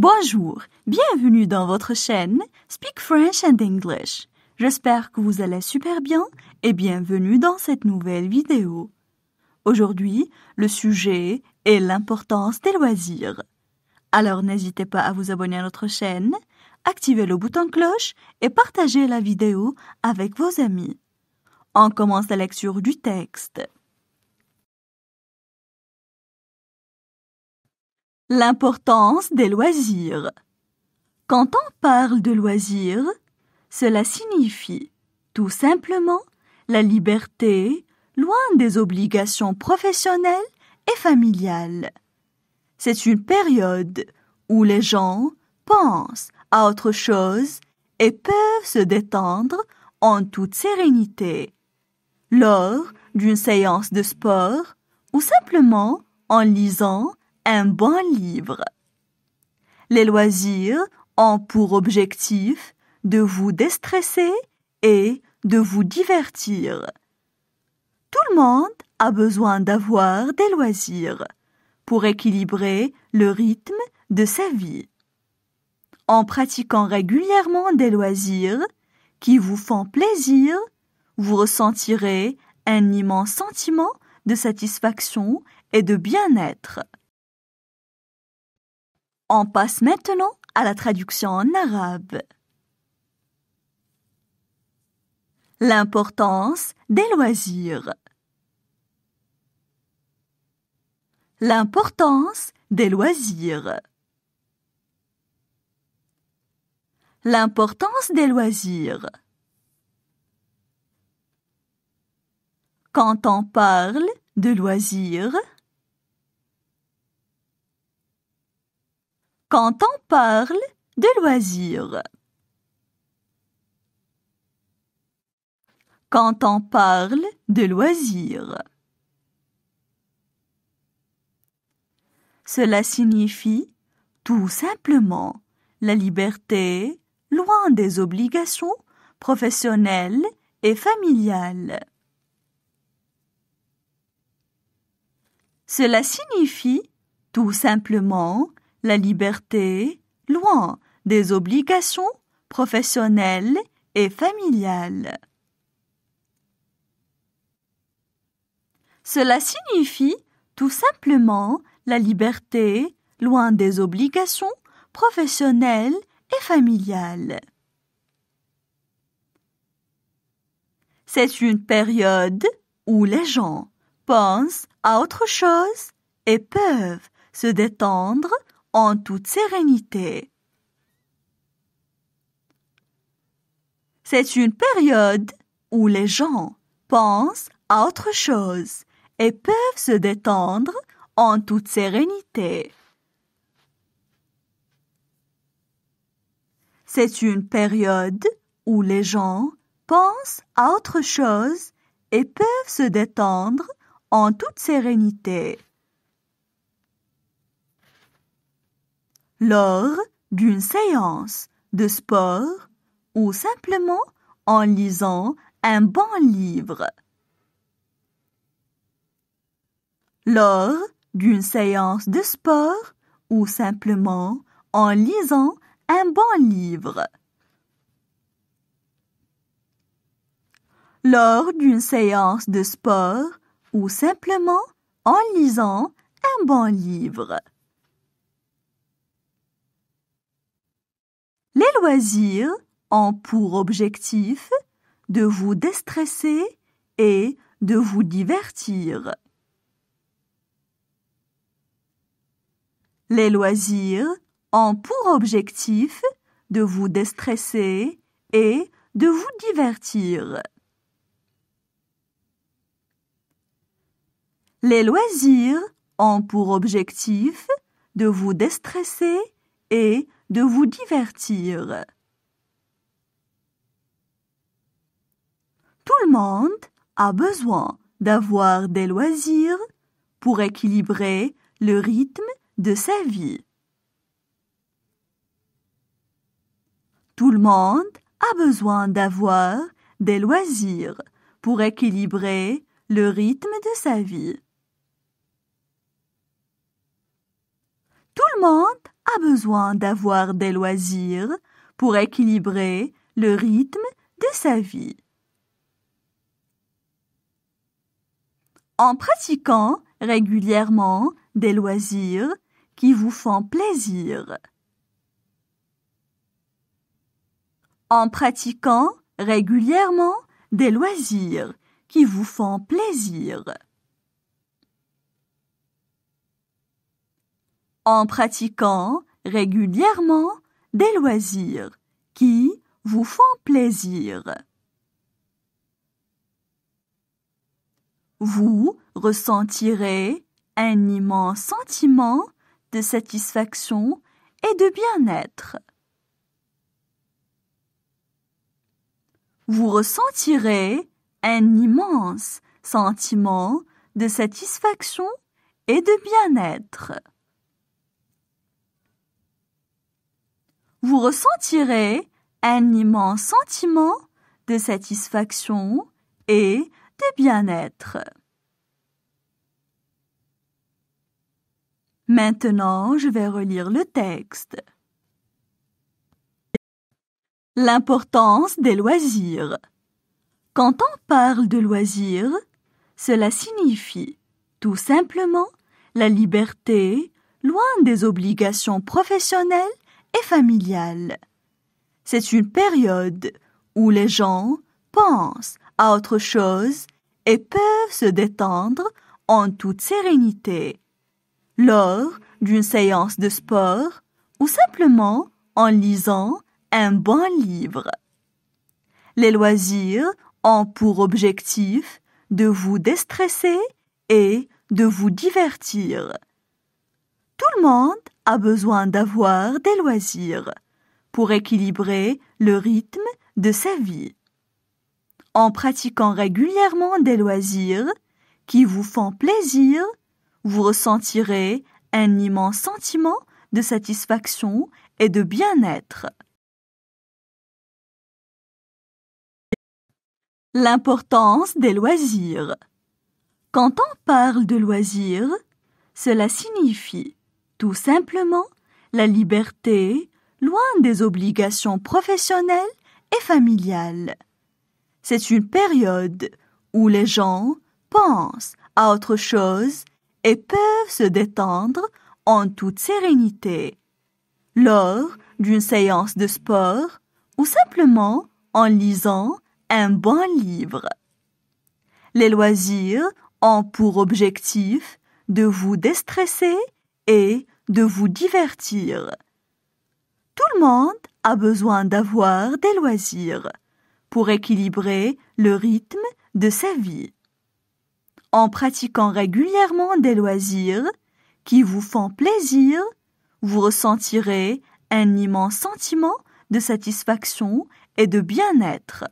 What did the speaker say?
Bonjour, bienvenue dans votre chaîne Speak French and English. J'espère que vous allez super bien et bienvenue dans cette nouvelle vidéo. Aujourd'hui, le sujet est l'importance des loisirs. Alors n'hésitez pas à vous abonner à notre chaîne, activer le bouton cloche et partager la vidéo avec vos amis. On commence la lecture du texte. L'importance des loisirs. Quand on parle de loisirs, cela signifie tout simplement la liberté loin des obligations professionnelles et familiales. C'est une période où les gens pensent à autre chose et peuvent se détendre en toute sérénité lors d'une séance de sport ou simplement en lisant un bon livre. Les loisirs ont pour objectif de vous déstresser et de vous divertir. Tout le monde a besoin d'avoir des loisirs pour équilibrer le rythme de sa vie. En pratiquant régulièrement des loisirs qui vous font plaisir, vous ressentirez un immense sentiment de satisfaction et de bien-être. On passe maintenant à la traduction en arabe. L'importance des loisirs. L'importance des loisirs. L'importance des loisirs. Quand on parle de loisirs, quand on parle de loisirs. Quand on parle de loisirs. Cela signifie tout simplement la liberté loin des obligations professionnelles et familiales. Cela signifie tout simplement la liberté, loin des obligations professionnelles et familiales. Cela signifie tout simplement la liberté, loin des obligations professionnelles et familiales. C'est une période où les gens pensent à autre chose et peuvent se détendre en toute sérénité. C'est une période où les gens pensent à autre chose et peuvent se détendre en toute sérénité. C'est une période où les gens pensent à autre chose et peuvent se détendre en toute sérénité. lors d'une séance de sport ou simplement en lisant un bon livre. Lors d'une séance de sport ou simplement en lisant un bon livre. Lors d'une séance de sport ou simplement en lisant un bon livre. Les loisirs ont pour objectif de vous déstresser et de vous divertir. Les loisirs ont pour objectif de vous déstresser et de vous divertir. Les loisirs ont pour objectif de vous déstresser et de de vous divertir. Tout le monde a besoin d'avoir des loisirs pour équilibrer le rythme de sa vie. Tout le monde a besoin d'avoir des loisirs pour équilibrer le rythme de sa vie. Tout le monde besoin d'avoir des loisirs pour équilibrer le rythme de sa vie. En pratiquant régulièrement des loisirs qui vous font plaisir. En pratiquant régulièrement des loisirs qui vous font plaisir. En pratiquant régulièrement des loisirs qui vous font plaisir. Vous ressentirez un immense sentiment de satisfaction et de bien-être. Vous ressentirez un immense sentiment de satisfaction et de bien-être. vous ressentirez un immense sentiment de satisfaction et de bien-être. Maintenant, je vais relire le texte. L'importance des loisirs. Quand on parle de loisirs, cela signifie tout simplement la liberté, loin des obligations professionnelles et familiale. C'est une période où les gens pensent à autre chose et peuvent se détendre en toute sérénité lors d'une séance de sport ou simplement en lisant un bon livre. Les loisirs ont pour objectif de vous déstresser et de vous divertir. Tout le monde a besoin d'avoir des loisirs pour équilibrer le rythme de sa vie. En pratiquant régulièrement des loisirs qui vous font plaisir, vous ressentirez un immense sentiment de satisfaction et de bien-être. L'importance des loisirs. Quand on parle de loisirs, cela signifie tout simplement, la liberté, loin des obligations professionnelles et familiales. C'est une période où les gens pensent à autre chose et peuvent se détendre en toute sérénité. Lors d'une séance de sport ou simplement en lisant un bon livre. Les loisirs ont pour objectif de vous déstresser et de vous divertir. Tout le monde a besoin d'avoir des loisirs pour équilibrer le rythme de sa vie. En pratiquant régulièrement des loisirs qui vous font plaisir, vous ressentirez un immense sentiment de satisfaction et de bien-être.